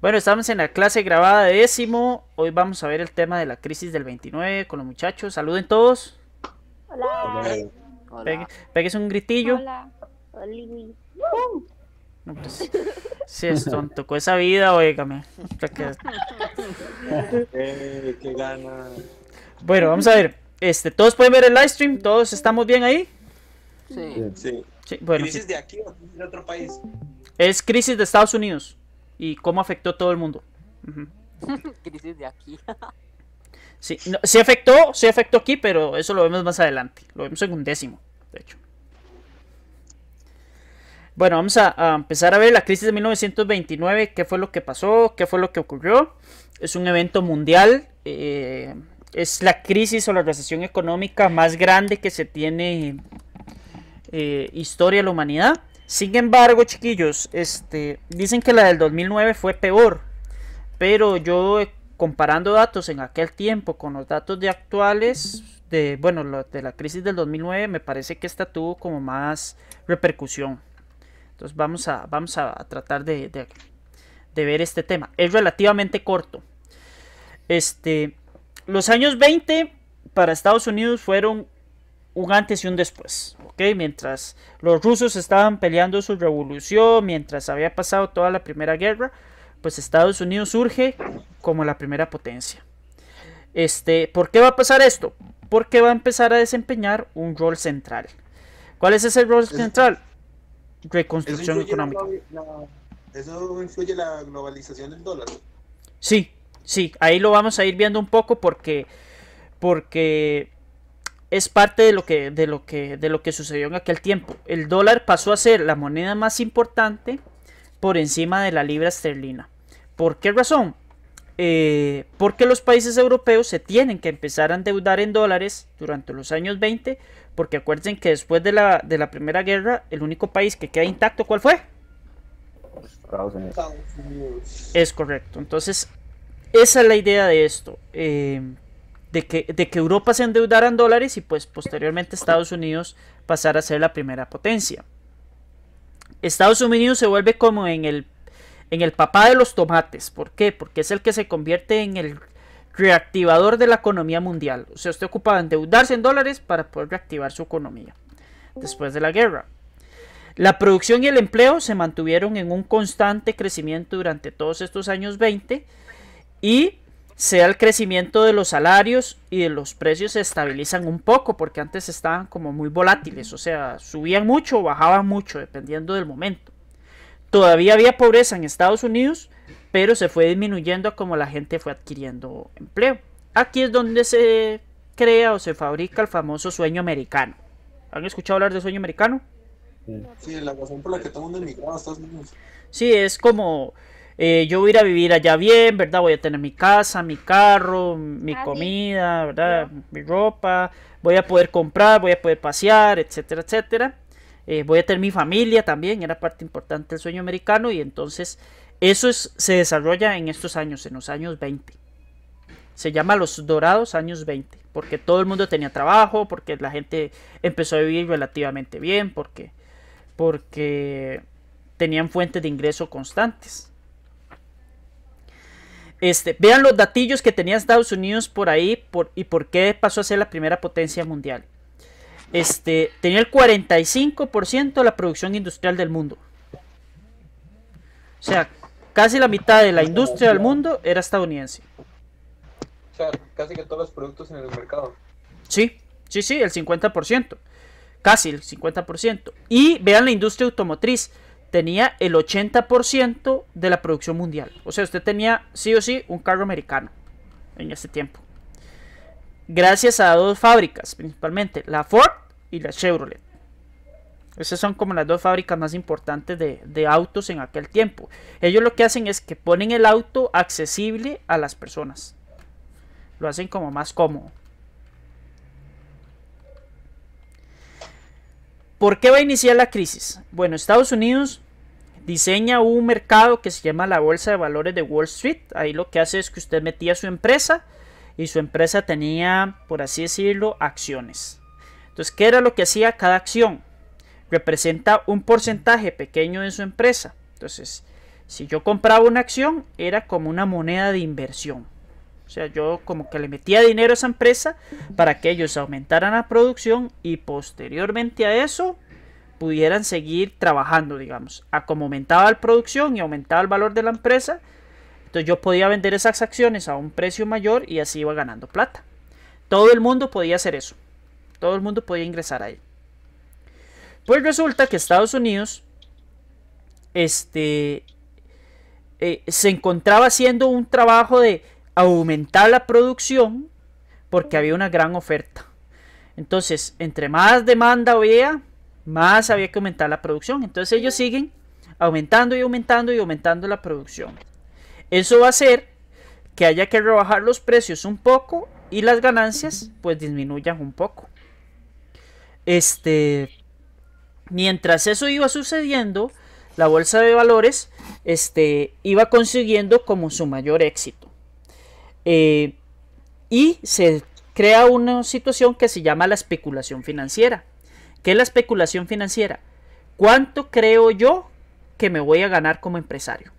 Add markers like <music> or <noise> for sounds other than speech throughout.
Bueno, estamos en la clase grabada de décimo. Hoy vamos a ver el tema de la crisis del 29 con los muchachos. Saluden todos. Hola. Pegues un gritillo. Hola. si pues, es tonto, con esa vida, óigame. Eh, qué Bueno, vamos a ver. Este, todos pueden ver el live stream, todos estamos bien ahí. Sí. sí. ¿Crisis de aquí o de otro país? Es crisis de Estados Unidos y cómo afectó a todo el mundo. <laughs> Crisis de aquí. sí, sí afectó, sí afectó aquí, pero eso lo vemos más adelante. Lo vemos en un décimo, de hecho. Bueno, vamos a, empezar a ver la crisis de 1929, qué fue lo que pasó, qué fue lo que ocurrió. Es un evento mundial, eh, es la crisis o la recesión económica más grande que se tiene la eh, historia de la humanidad. Sin embargo, chiquillos, este, dicen que la del 2009 fue peor, pero yo eh, comparando datos en aquel tiempo con los datos de actuales de bueno, de la crisis del 2009, me parece que esta tuvo como más repercusión. Entonces vamos a, vamos a tratar de, ver este tema. Es relativamente corto. Este, los años 20 para Estados Unidos fueron un antes y un después. Mientras los rusos estaban peleando su revolución, mientras había pasado toda la Primera Guerra, pues Estados Unidos surge como la primera potencia. Este, ¿Por qué va a pasar esto? Porque va a empezar a desempeñar un rol central. ¿Cuál es ese rol central? Reconstrucción económica. ¿Eso influye la globalización del dólar? Sí, sí, ahí lo vamos a ir viendo un poco porque, porque es parte de lo que de lo que de lo que sucedió en aquel tiempo. El dólar pasó a ser la moneda más importante por encima de la libra esterlina. ¿Por qué razón? Eh, porque los países europeos se tienen que empezar a endeudar en dólares durante los años 20, porque acuérdense que después de la, de la Primera Guerra, el único país que queda intacto, ¿cuál fue? Estados Unidos. Es correcto. Entonces, esa es la idea de esto. Eh, de que, Europa se endeudara en dólares y pues posteriormente Estados Unidos pasara a ser la primera potencia. Estados Unidos se vuelve como en el, en el papá de los tomates. ¿Por qué? Porque es el que se convierte en el reactivador de la economía mundial. O sea, usted ocupaba de endeudarse en dólares para poder reactivar su economía después de la guerra. La producción y el empleo se mantuvieron en un constante crecimiento durante todos estos años 20 y sea el crecimiento de los salarios y de los precios se estabilizan un poco, porque antes estaban como muy volátiles, o sea, subían mucho o bajaban mucho, dependiendo del momento. Todavía había pobreza en Estados Unidos, pero se fue disminuyendo como la gente fue adquiriendo empleo. Aquí es donde se crea o se fabrica el famoso sueño americano. ¿Han escuchado hablar de sueño americano? Sí, la razón por la que todo el mundo Estados Unidos. Sí, es como eh, yo voy a ir a vivir allá bien, ¿verdad? Voy a tener mi casa, mi carro, mi ah, comida, ¿verdad? Mi ropa, voy a poder comprar, voy a poder pasear, etcétera, etcétera. Eh, voy a tener mi familia también, era parte importante del sueño americano y entonces eso se desarrolla en estos años, en los años 20. Se llama los dorados años 20, porque todo el mundo tenía trabajo, porque la gente empezó a vivir relativamente bien, porque, porque tenían fuentes de ingreso constantes. Este, vean los datillos que tenía Estados Unidos por ahí por, y por qué pasó a ser la primera potencia mundial. Este, tenía el 45% de la producción industrial del mundo. O sea, casi la mitad de la industria del mundo era estadounidense. O sea, casi que todos los productos en el mercado. Sí, sí, sí, el 50%. Casi el 50%. Y vean la industria automotriz tenía el 80% de la producción mundial. O sea, usted tenía sí o sí un carro americano en ese tiempo. Gracias a dos fábricas, principalmente la Ford y la Chevrolet. Esas son como las dos fábricas más importantes de, de autos en aquel tiempo. Ellos lo que hacen es que ponen el auto accesible a las personas. Lo hacen como más cómodo. ¿Por qué va a iniciar la crisis? Bueno, Estados Unidos diseña un mercado que se llama la Bolsa de Valores de Wall Street. Ahí lo que hace es que usted metía su empresa y su empresa tenía, por así decirlo, acciones. Entonces, ¿qué era lo que hacía cada acción? Representa un porcentaje pequeño de su empresa. Entonces, si yo compraba una acción, era como una moneda de inversión. O sea, yo como que le metía dinero a esa empresa para que ellos aumentaran la producción y posteriormente a eso pudieran seguir trabajando, digamos. A como aumentaba la producción y aumentaba el valor de la empresa, entonces yo podía vender esas acciones a un precio mayor y así iba ganando plata. Todo el mundo podía hacer eso. Todo el mundo podía ingresar ahí. Pues resulta que Estados Unidos este, eh, se encontraba haciendo un trabajo de aumentar la producción porque había una gran oferta. Entonces, entre más demanda había, más había que aumentar la producción. Entonces ellos siguen aumentando y aumentando y aumentando la producción. Eso va a hacer que haya que rebajar los precios un poco y las ganancias pues disminuyan un poco. Este, mientras eso iba sucediendo, la bolsa de valores este, iba consiguiendo como su mayor éxito. Eh, y se crea una situación que se llama la especulación financiera. ¿Qué es la especulación financiera? ¿Cuánto creo yo que me voy a ganar como empresario?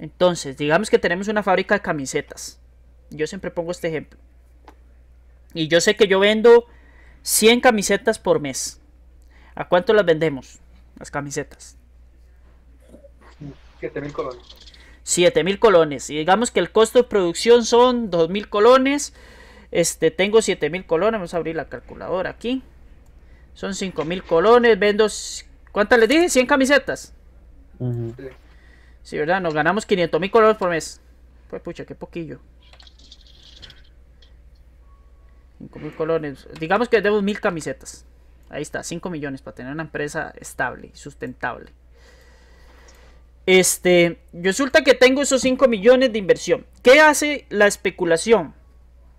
Entonces, digamos que tenemos una fábrica de camisetas. Yo siempre pongo este ejemplo. Y yo sé que yo vendo 100 camisetas por mes. ¿A cuánto las vendemos? Las camisetas. Que mil 7.000 colones. Y digamos que el costo de producción son 2.000 colones. Este, tengo 7.000 colones. Vamos a abrir la calculadora aquí. Son 5.000 colones. Vendo... ¿Cuántas les dije? 100 camisetas. Sí, ¿verdad? Nos ganamos mil colones por mes. Pues pucha, qué poquillo. 5.000 colones. Digamos que tenemos 1.000 camisetas. Ahí está, 5 millones para tener una empresa estable, y sustentable. Este, resulta que tengo esos 5 millones de inversión. ¿Qué hace la especulación?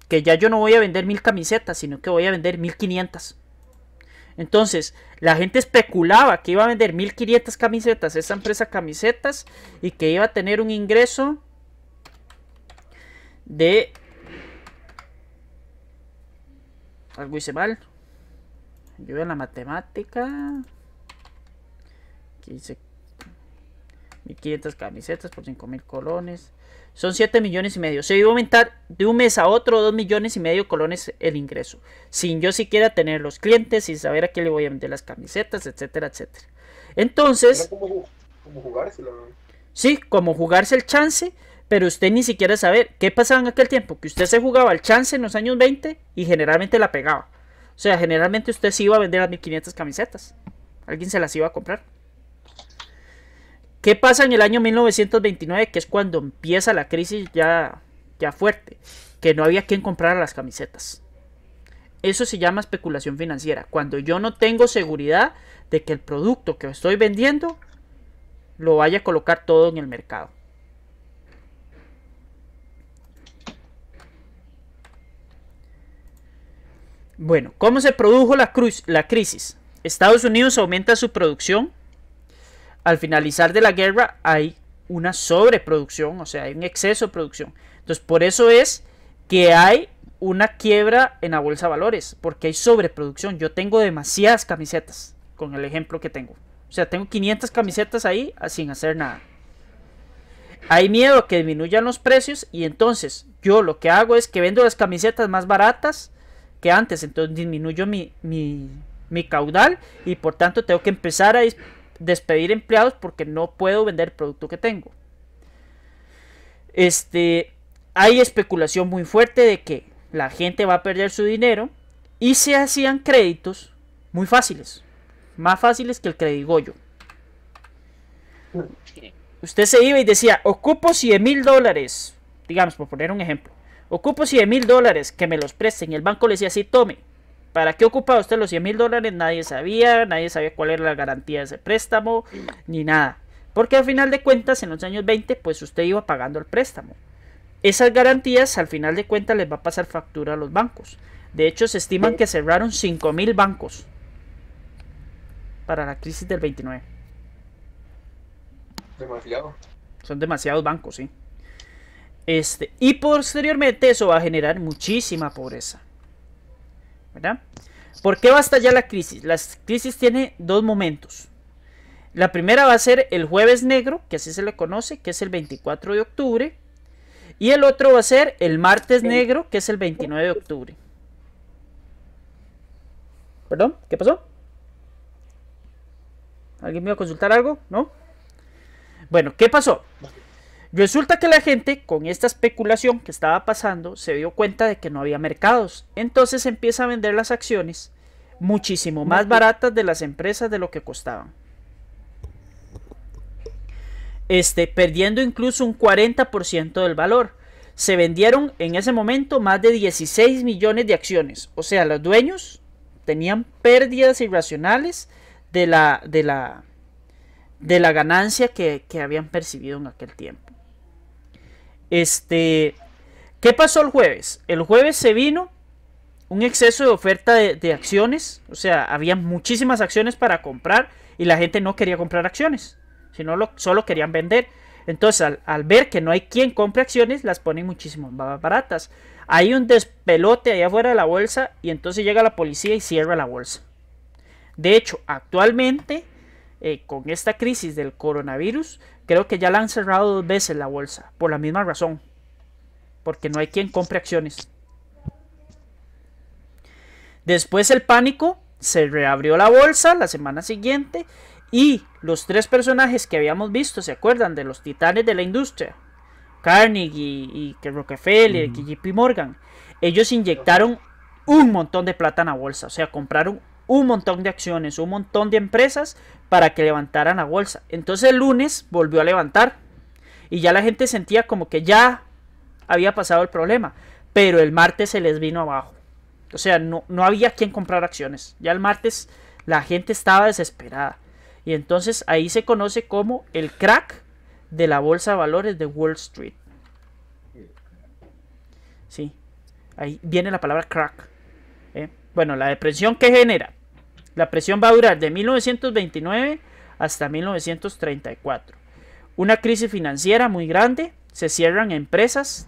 Que ya yo no voy a vender mil camisetas, sino que voy a vender 1500. Entonces, la gente especulaba que iba a vender 1500 camisetas, esa empresa camisetas, y que iba a tener un ingreso de. Algo hice mal. Yo en la matemática. 1.500 camisetas por 5.000 colones. Son 7 millones y medio. Se iba a aumentar de un mes a otro 2 millones y medio colones el ingreso. Sin yo siquiera tener los clientes, sin saber a qué le voy a vender las camisetas, etcétera, etcétera. Entonces... Como, Sí, como jugarse el chance, pero usted ni siquiera saber qué pasaba en aquel tiempo. Que usted se jugaba el chance en los años 20 y generalmente la pegaba. O sea, generalmente usted se iba a vender las 1500 camisetas. Alguien se las iba a comprar. ¿Qué pasa en el año 1929? Que es cuando empieza la crisis ya, ya fuerte, que no había quien comprar las camisetas. Eso se llama especulación financiera. Cuando yo no tengo seguridad de que el producto que estoy vendiendo lo vaya a colocar todo en el mercado. Bueno, ¿cómo se produjo la crisis? Estados Unidos aumenta su producción al finalizar de la guerra hay una sobreproducción, o sea, hay un exceso de producción. Entonces, por eso es que hay una quiebra en la bolsa de valores, porque hay sobreproducción. Yo tengo demasiadas camisetas, con el ejemplo que tengo. O sea, tengo 500 camisetas ahí ah, sin hacer nada. Hay miedo a que disminuyan los precios y entonces yo lo que hago es que vendo las camisetas más baratas que antes, entonces disminuyo mi, mi, mi caudal y por tanto tengo que empezar a despedir empleados porque no puedo vender el producto que tengo. Este, hay especulación muy fuerte de que la gente va a perder su dinero y se hacían créditos muy fáciles, más fáciles que el credigoyo. Usted se iba y decía, ocupo 100 mil dólares, digamos, por poner un ejemplo, ocupo 100 mil dólares que me los presten y el banco le decía, sí, tome, ¿Para qué ocupaba usted los 100 mil dólares? Nadie sabía, nadie sabía cuál era la garantía de ese préstamo, ni nada. Porque al final de cuentas, en los años 20, pues usted iba pagando el préstamo. Esas garantías, al final de cuentas, les va a pasar factura a los bancos. De hecho, se estiman que cerraron 5 mil bancos para la crisis del 29. Demasiado. Son demasiados bancos, sí. Este, y posteriormente eso va a generar muchísima pobreza. ¿verdad? ¿Por qué va a ya la crisis? Las crisis tiene dos momentos. La primera va a ser el jueves negro, que así se le conoce, que es el 24 de octubre. Y el otro va a ser el martes negro, que es el 29 de octubre. ¿Perdón? ¿Qué pasó? ¿Alguien me iba a consultar algo? ¿No? Bueno, ¿qué pasó? Resulta que la gente con esta especulación que estaba pasando se dio cuenta de que no había mercados. Entonces empieza a vender las acciones muchísimo más baratas de las empresas de lo que costaban. Este, perdiendo incluso un 40% del valor. Se vendieron en ese momento más de 16 millones de acciones. O sea, los dueños tenían pérdidas irracionales de la, de la, de la ganancia que habían percibido en aquel tiempo. Este, ¿Qué pasó el jueves? El jueves se vino un exceso de oferta de, acciones, o sea, había muchísimas acciones para comprar y la gente no quería comprar acciones, sino solo querían vender. Entonces, al, ver que no hay quien compre acciones, las ponen muchísimo más baratas. Hay un despelote allá afuera de la bolsa y entonces llega la policía y cierra la bolsa. De hecho, actualmente, eh, con esta crisis del coronavirus, Creo que ya la han cerrado dos veces la bolsa, por la misma razón. Porque no hay quien compre acciones. Después el pánico, se reabrió la bolsa la semana siguiente y los tres personajes que habíamos visto, ¿se acuerdan? De los titanes de la industria. Carnegie y, Rockefeller y JP Morgan. Ellos inyectaron un montón de plata en la bolsa, o sea, compraron un montón de acciones, un montón de empresas para que levantaran a bolsa. Entonces el lunes volvió a levantar y ya la gente sentía como que ya había pasado el problema, pero el martes se les vino abajo. O sea, no, no había quien comprar acciones. Ya el martes la gente estaba desesperada. Y entonces ahí se conoce como el crack de la bolsa de valores de Wall Street. Sí, ahí viene la palabra crack. ¿eh? Bueno, la depresión que genera la presión va a durar de 1929 hasta 1934. Una crisis financiera muy grande, se cierran empresas,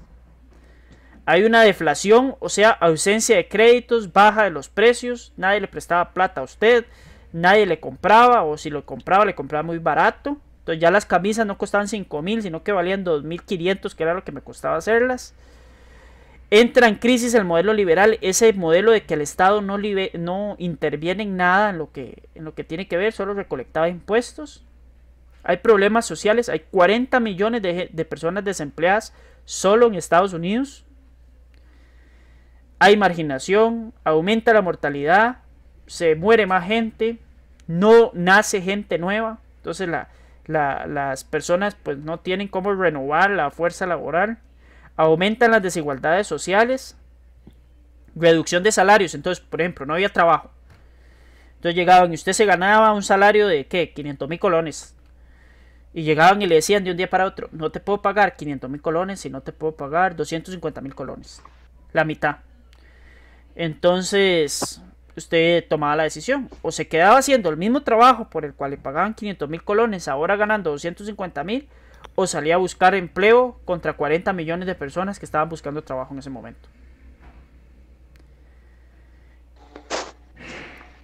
hay una deflación, o sea, ausencia de créditos, baja de los precios, nadie le prestaba plata a usted, nadie le compraba, o si lo compraba, le compraba muy barato. Entonces ya las camisas no costaban 5 mil, sino que valían 2.500, que era lo que me costaba hacerlas. Entra en crisis el modelo liberal, ese modelo de que el Estado no, no interviene en nada en lo, que, en lo que tiene que ver, solo recolectaba impuestos. Hay problemas sociales, hay 40 millones de, personas desempleadas solo en Estados Unidos. Hay marginación, aumenta la mortalidad, se muere más gente, no nace gente nueva. Entonces las personas pues no tienen cómo renovar la fuerza laboral aumentan las desigualdades sociales, reducción de salarios, entonces, por ejemplo, no había trabajo. Entonces llegaban y usted se ganaba un salario de, ¿qué? 500 mil colones. Y llegaban y le decían de un día para otro, no te puedo pagar 500 mil colones y no te puedo pagar 250 mil colones. La mitad. Entonces, usted tomaba la decisión. O se quedaba haciendo el mismo trabajo por el cual le pagaban 500 mil colones, ahora ganando 250 mil o salía a buscar empleo contra 40 millones de personas que estaban buscando trabajo en ese momento.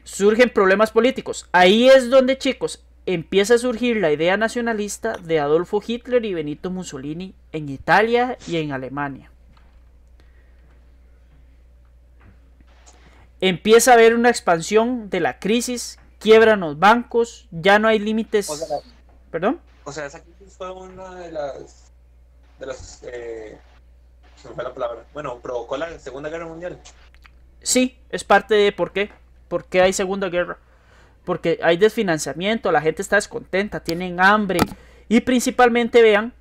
Surgen problemas políticos. Ahí es donde, chicos, empieza a surgir la idea nacionalista de Adolfo Hitler y Benito Mussolini en Italia y en Alemania. Empieza a haber una expansión de la crisis, quiebran los bancos, ya no hay límites. Perdón. O sea, esa crisis fue una de las. De eh, se me fue la palabra. Bueno, provocó la Segunda Guerra Mundial. Sí, es parte de por qué. ¿Por qué hay Segunda Guerra? Porque hay desfinanciamiento, la gente está descontenta, tienen hambre. Y principalmente vean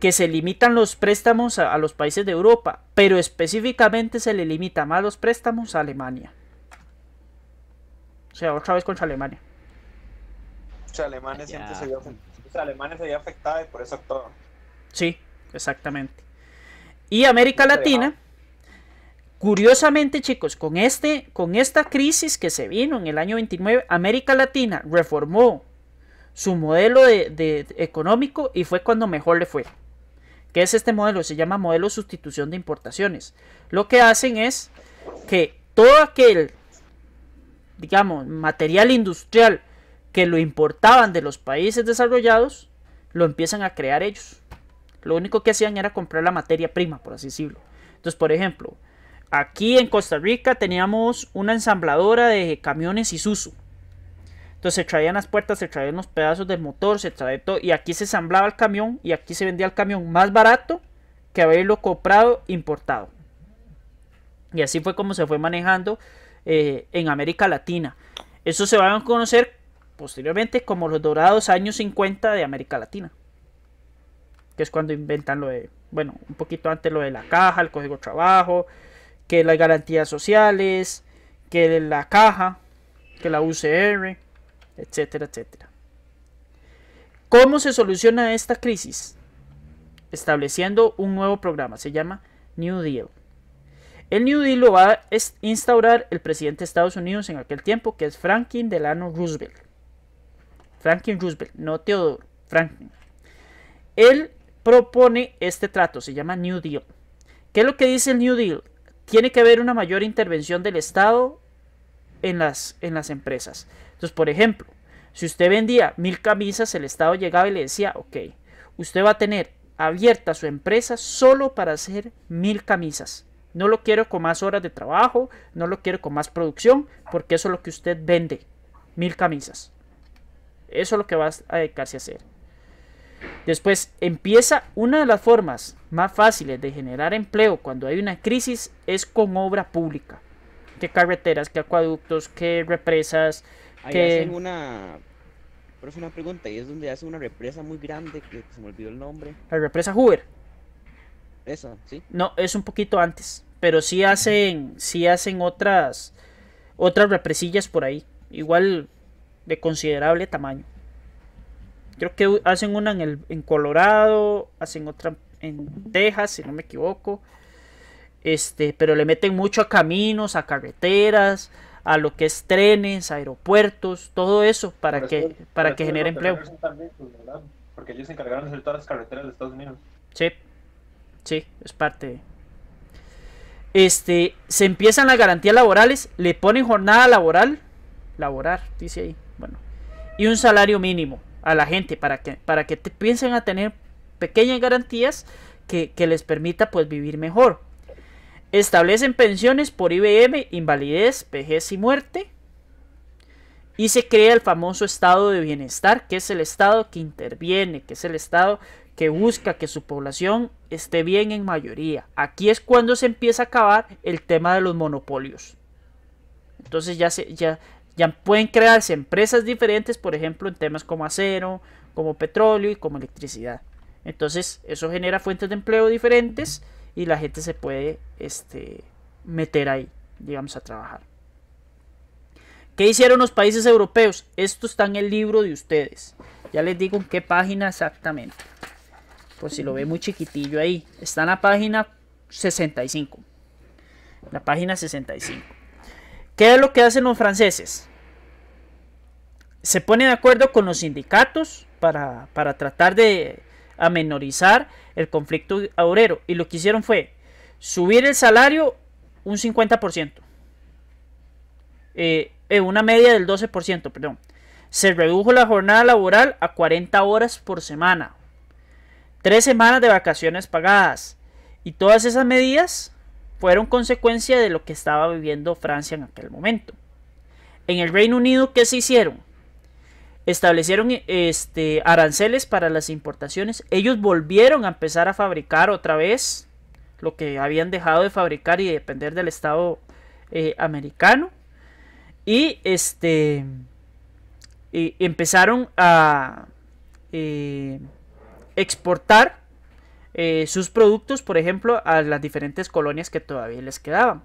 que se limitan los préstamos a, los países de Europa, pero específicamente se le limita más los préstamos a Alemania. O sea, otra vez contra Alemania alemanes se y por eso todo. Sí, exactamente. Y América Latina, curiosamente chicos, con, este, con esta crisis que se vino en el año 29, América Latina reformó su modelo económico y fue cuando mejor le fue. ¿Qué es este modelo? Se llama modelo sustitución de importaciones. Lo que hacen es que todo aquel, digamos, material industrial que lo importaban de los países desarrollados, lo empiezan a crear ellos. Lo único que hacían era comprar la materia prima, por así decirlo. Entonces, por ejemplo, aquí en Costa Rica teníamos una ensambladora de camiones Isuzu. Entonces se traían las puertas, se traían los pedazos del motor, se traía todo. Y aquí se ensamblaba el camión y aquí se vendía el camión más barato que haberlo comprado importado. Y así fue como se fue manejando eh, en América Latina. Eso se va a conocer posteriormente como los dorados años 50 de América Latina. Que es cuando inventan lo de, bueno, un poquito antes lo de la caja, el código de trabajo, que las garantías sociales, que la caja, que la UCR, etcétera, etcétera. ¿Cómo se soluciona esta crisis? Estableciendo un nuevo programa, se llama New Deal. El New Deal lo va a instaurar el presidente de Estados Unidos en aquel tiempo, que es Franklin Delano Roosevelt. Franklin Roosevelt, no Teodoro, Franklin. Él propone este trato, se llama New Deal. ¿Qué es lo que dice el New Deal? Tiene que haber una mayor intervención del Estado en las, en las empresas. Entonces, por ejemplo, si usted vendía mil camisas, el Estado llegaba y le decía, ok, usted va a tener abierta su empresa solo para hacer mil camisas. No lo quiero con más horas de trabajo, no lo quiero con más producción, porque eso es lo que usted vende, mil camisas. Eso es lo que vas a dedicarse a hacer. Después empieza una de las formas más fáciles de generar empleo cuando hay una crisis es con obra pública. Que carreteras, que acueductos, que represas. Ahí hacen una. Pero es una pregunta, y es donde hace una represa muy grande que se me olvidó el nombre. La represa Hoover. Esa, sí. No, es un poquito antes. Pero sí hacen, sí hacen otras, otras represillas por ahí. Igual de considerable tamaño. Creo que hacen una en, el, en Colorado, hacen otra en Texas, si no me equivoco. Este, pero le meten mucho a caminos, a carreteras, a lo que es trenes, aeropuertos, todo eso para que para que genere empleo. porque ellos se encargaron de hacer todas las carreteras de Estados Unidos. Sí, sí, es parte este, se empiezan las garantías laborales, le ponen jornada laboral, laborar, dice ahí, y un salario mínimo a la gente para que, para que piensen a tener pequeñas garantías que, les permita pues vivir mejor. Establecen pensiones por IBM, invalidez, vejez y muerte. Y se crea el famoso estado de bienestar, que es el estado que interviene, que es el estado que busca que su población esté bien en mayoría. Aquí es cuando se empieza a acabar el tema de los monopolios. Entonces ya, se, ya, ya pueden crearse empresas diferentes, por ejemplo, en temas como acero, como petróleo y como electricidad. Entonces, eso genera fuentes de empleo diferentes y la gente se puede este, meter ahí, digamos, a trabajar. ¿Qué hicieron los países europeos? Esto está en el libro de ustedes. Ya les digo en qué página exactamente. Por si lo ve muy chiquitillo ahí. Está en la página 65. La página 65. ¿Qué es lo que hacen los franceses? Se ponen de acuerdo con los sindicatos para, tratar de amenorizar el conflicto obrero. Y lo que hicieron fue subir el salario un 50%. Eh, eh, una media del 12%, perdón. Se redujo la jornada laboral a 40 horas por semana. Tres semanas de vacaciones pagadas. Y todas esas medidas fueron consecuencia de lo que estaba viviendo Francia en aquel momento. En el Reino Unido, ¿qué se hicieron? Establecieron este, aranceles para las importaciones. Ellos volvieron a empezar a fabricar otra vez lo que habían dejado de fabricar y depender del Estado eh, americano. Y este empezaron a eh, exportar eh, sus productos, por ejemplo, a las diferentes colonias que todavía les quedaban.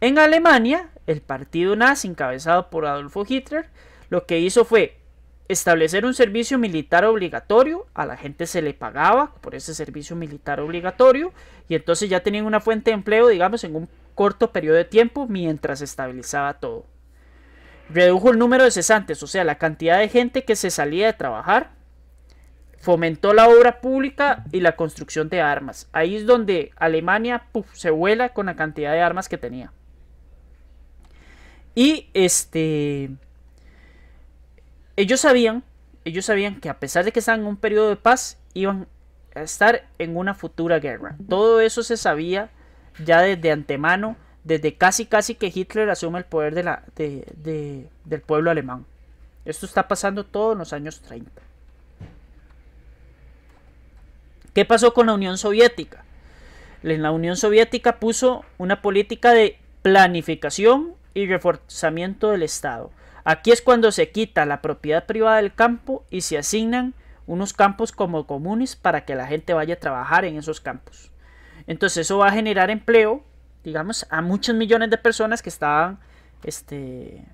En Alemania, el partido nazi encabezado por Adolfo Hitler, lo que hizo fue establecer un servicio militar obligatorio, a la gente se le pagaba por ese servicio militar obligatorio y entonces ya tenían una fuente de empleo, digamos, en un corto periodo de tiempo mientras se estabilizaba todo. Redujo el número de cesantes, o sea, la cantidad de gente que se salía de trabajar fomentó la obra pública y la construcción de armas. Ahí es donde Alemania se vuela con la cantidad de armas que tenía. Y este. Ellos sabían, ellos sabían que a pesar de que estaban en un periodo de paz, iban a estar en una futura guerra. Todo eso se sabía ya desde antemano, desde casi casi que Hitler asume el poder de del pueblo alemán. Esto está pasando todos los años 30. ¿Qué pasó con la Unión Soviética? La Unión Soviética puso una política de planificación y reforzamiento del Estado. Aquí es cuando se quita la propiedad privada del campo y se asignan unos campos como comunes para que la gente vaya a trabajar en esos campos. Entonces eso va a generar empleo, digamos, a muchos millones de personas que estaban este,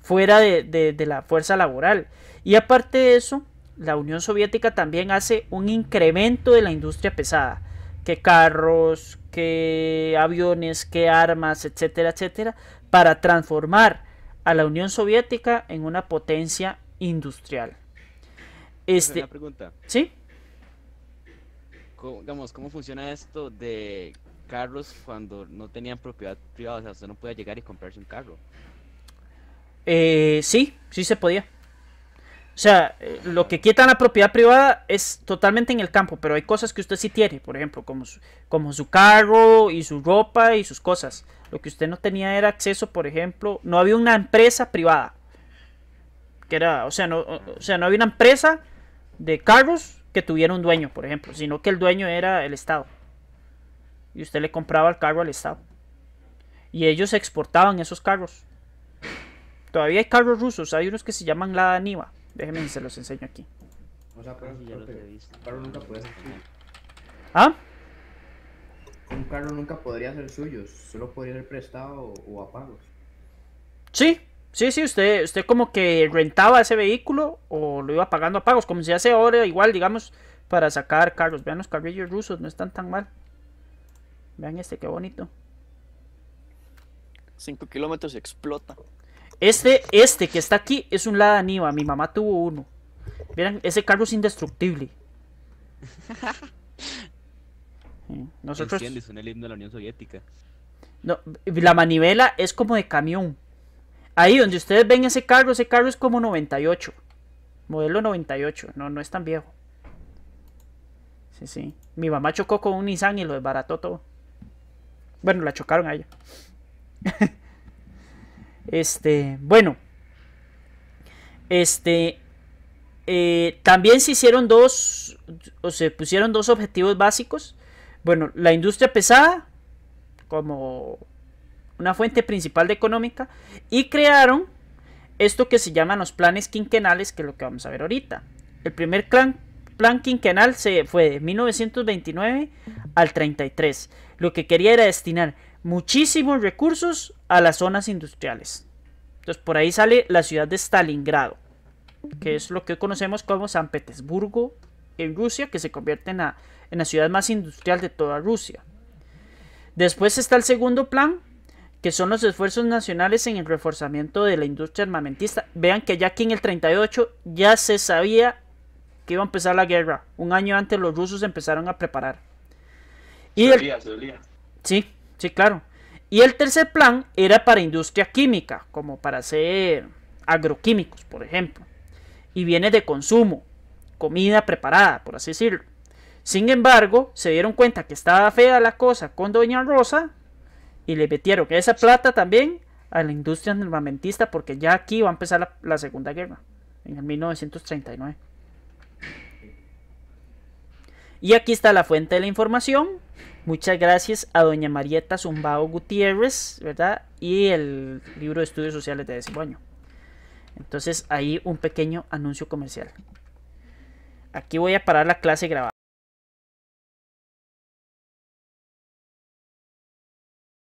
fuera de la fuerza laboral. Y aparte de eso, la Unión Soviética también hace un incremento de la industria pesada, que carros, que aviones, que armas, etcétera, etcétera, para transformar a la Unión Soviética en una potencia industrial. Este, una pregunta. ¿Sí? ¿Cómo, digamos, ¿Cómo funciona esto de carros cuando no tenían propiedad privada? O sea, usted no podía llegar y comprarse un carro. Eh, sí, sí se podía. O sea, eh, lo que quita la propiedad privada es totalmente en el campo, pero hay cosas que usted sí tiene, por ejemplo, como su, como su carro y su ropa y sus cosas. Lo que usted no tenía era acceso, por ejemplo, no había una empresa privada. Que era, o sea, no, sea, no había una empresa de carros que tuviera un dueño, por ejemplo, sino que el dueño era el Estado. Y usted le compraba el carro al Estado. Y ellos exportaban esos carros. Todavía hay carros rusos, hay unos que se llaman la Niva Déjenme si se los enseño aquí. O sea, pues, ya nunca puede ser ¿Ah? Un carro nunca podría ser suyo, solo podría ser prestado o a pagos. Sí, sí, sí, usted, usted como que rentaba ese vehículo o lo iba pagando a pagos, como si hace ahora, igual, digamos, para sacar carros. Vean los carrillos rusos, no están tan mal. Vean este, qué bonito. 5 kilómetros y explota. Este, este que está aquí es un Lada Niva. Mi mamá tuvo uno. Miren, ese carro es indestructible. <laughs> Eh, nosotros... el de la Unión Soviética. No, la manivela es como de camión. Ahí donde ustedes ven ese carro, ese carro es como 98. Modelo 98, no, no es tan viejo. Sí, sí. Mi mamá chocó con un Nissan y lo desbarató todo. Bueno, la chocaron a ella. <laughs> Este, bueno. Este, eh, también se hicieron dos, o se pusieron dos objetivos básicos. Bueno, la industria pesada como una fuente principal de económica y crearon esto que se llaman los planes quinquenales, que es lo que vamos a ver ahorita. El primer plan, plan quinquenal se fue de 1929 al 33. Lo que quería era destinar muchísimos recursos a las zonas industriales. Entonces por ahí sale la ciudad de Stalingrado, que es lo que conocemos como San Petersburgo en Rusia, que se convierte en la, ciudad más industrial de toda Rusia. Después está el segundo plan, que son los esfuerzos nacionales en el reforzamiento de la industria armamentista. Vean que ya aquí en el 38 ya se sabía que iba a empezar la guerra. Un año antes los rusos empezaron a preparar. Sí, Sí, claro. Y el tercer plan era para industria química, como para hacer agroquímicos, por ejemplo, y bienes de consumo, comida preparada, por así decirlo. Sin embargo, se dieron cuenta que estaba fea la cosa con Doña Rosa y le metieron esa plata también a la industria armamentista porque ya aquí va a empezar la, la Segunda Guerra, en el 1939. Y aquí está la fuente de la información. Muchas gracias a doña Marieta Zumbao Gutiérrez, ¿verdad? Y el libro de estudios sociales de desemboño. Entonces ahí un pequeño anuncio comercial. Aquí voy a parar la clase grabada.